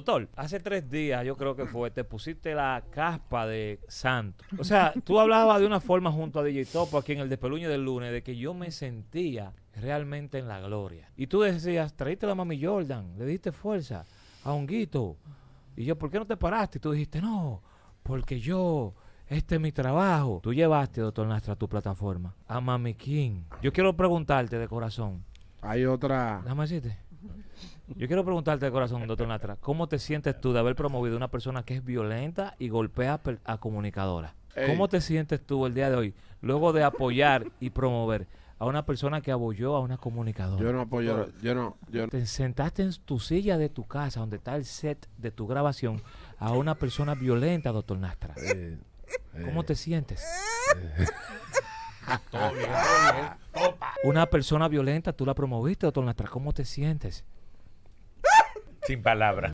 Doctor, hace tres días yo creo que mm. fue, te pusiste la caspa de santo. O sea, tú hablabas de una forma junto a DJ Topo aquí en el despeluño del lunes de que yo me sentía realmente en la gloria. Y tú decías, traíste la mami Jordan, le diste fuerza a Honguito. Y yo, ¿por qué no te paraste? Y tú dijiste, no, porque yo este es mi trabajo. Tú llevaste, doctor Nastra, a tu plataforma a Mami King. Yo quiero preguntarte de corazón. Hay otra. Déjame decirte. Yo quiero preguntarte de corazón, doctor Natra, ¿cómo te sientes tú de haber promovido a una persona que es violenta y golpea a comunicadora. ¿Cómo te sientes tú el día de hoy, luego de apoyar y promover a una persona que abolló a una comunicadora? Yo no apoyo, yo no. Yo te sentaste en tu silla de tu casa, donde está el set de tu grabación, a una persona violenta, doctor Nastra. Eh, ¿Cómo eh. te sientes? todo bien, todo una persona violenta, tú la promoviste, doctor Nastra. ¿Cómo te sientes? Sin palabras.